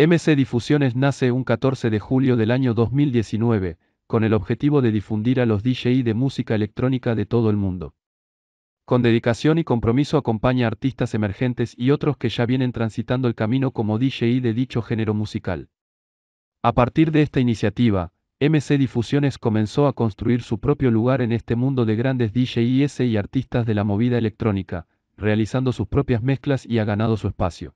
MC Difusiones nace un 14 de julio del año 2019, con el objetivo de difundir a los DJI de música electrónica de todo el mundo. Con dedicación y compromiso acompaña artistas emergentes y otros que ya vienen transitando el camino como DJI de dicho género musical. A partir de esta iniciativa, MC Difusiones comenzó a construir su propio lugar en este mundo de grandes DJIs y artistas de la movida electrónica, realizando sus propias mezclas y ha ganado su espacio.